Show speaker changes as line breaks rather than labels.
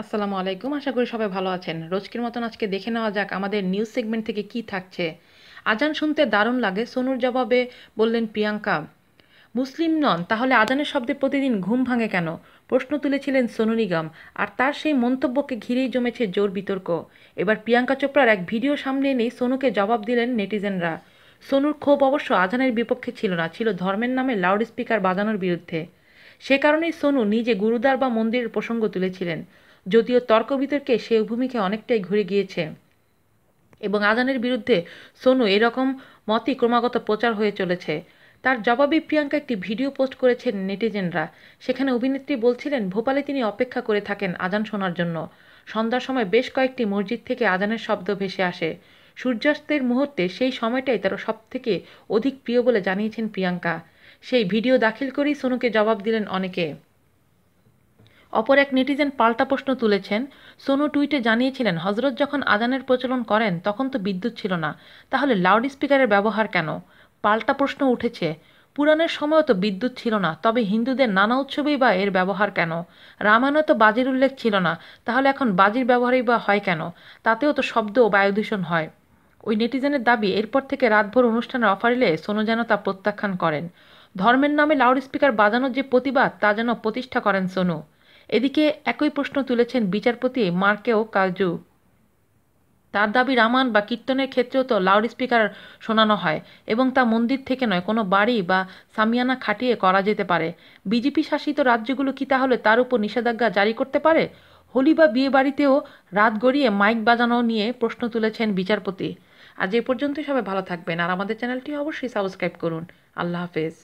আসসালামু আলাইকুম আশা করি সবাই ভালো আছেন রোজকের মতন আজকে দেখে নেওয়া যাক আমাদের নিউজ সেগমেন্ট থেকে কি থাকছে আজান শুনতে দারুণ লাগে সোনুর জবাবে বললেন প্রিয়াঙ্কা মুসলিম নন তাহলে আজানের শব্দে প্রতিদিন ঘুম ভাঙে কেন প্রশ্ন তুলেছিলেন সোনু নিগম আর তার সেই মন্তব্যকে ঘিরেই জমেছে জোর বিতর্ক এবার প্রিয়াঙ্কা চোপড়ার এক ভিডিও সামনে এনেই সোনুকে জবাব দিলেন নেটিজেনরা সোনুর ক্ষোভ অবশ্য আজানের বিপক্ষে ছিল না ছিল ধর্মের নামে লাউড স্পিকার বাজানোর বিরুদ্ধে সে কারণেই সোনু নিজে গুরুদ্বার বা মন্দিরের প্রসঙ্গ তুলেছিলেন যদিও তর্ক বিতর্কে সে ভূমিকা অনেকটাই ঘুরে গিয়েছে এবং আদানের বিরুদ্ধে সোনু এরকম মতই ক্রমাগত প্রচার হয়ে চলেছে তার জবাবে প্রিয়াঙ্কা একটি ভিডিও পোস্ট করেছেন নেটিজেনরা সেখানে অভিনেত্রী বলছিলেন ভোপালে তিনি অপেক্ষা করে থাকেন আজান শোনার জন্য সন্ধ্যার সময় বেশ কয়েকটি মসজিদ থেকে আজানের শব্দ ভেসে আসে সূর্যাস্তের মুহূর্তে সেই সময়টাই তার সবথেকে অধিক প্রিয় বলে জানিয়েছেন প্রিয়াঙ্কা সেই ভিডিও দাখিল করেই সোনুকে জবাব দিলেন অনেকে অপর এক নেটিজেন পাল্টা প্রশ্ন তুলেছেন সোনু টুইটে জানিয়েছিলেন হজরত যখন আজানের প্রচলন করেন তখন তো বিদ্যুৎ ছিল না তাহলে লাউড স্পিকারের ব্যবহার কেন পাল্টা প্রশ্ন উঠেছে পুরাণের সময়ও তো বিদ্যুৎ ছিল না তবে হিন্দুদের নানা উৎসবেই বা এর ব্যবহার কেন রামায়ণে তো বাজির উল্লেখ ছিল না তাহলে এখন বাজির ব্যবহারই বা হয় কেন তাতেও তো শব্দ ও বায়ু দূষণ হয় ওই নেটিজেনের দাবি এরপর থেকে রাতভর অনুষ্ঠানের অফার এলে সোনু যেন তা প্রত্যাখ্যান করেন ধর্মের নামে লাউড স্পিকার বাজানোর যে প্রতিবাদ তা যেন প্রতিষ্ঠা করেন সোনু এদিকে একই প্রশ্ন তুলেছেন বিচারপতি মার্কেও কাজু তার দাবি রামায়ণ বা কীর্তনের ক্ষেত্রেও তো লাউড স্পিকার শোনানো হয় এবং তা মন্দির থেকে নয় কোনো বাড়ি বা সামিয়ানা খাটিয়ে করা যেতে পারে বিজেপি শাসিত রাজ্যগুলো কি তাহলে তার উপর নিষেধাজ্ঞা জারি করতে পারে হোলি বা বিয়ে বাড়িতেও রাত গড়িয়ে মাইক বাজানো নিয়ে প্রশ্ন তুলেছেন বিচারপতি আজ এ পর্যন্তই সবাই ভালো থাকবেন আর আমাদের চ্যানেলটি অবশ্যই সাবস্ক্রাইব করুন আল্লাহ হাফেজ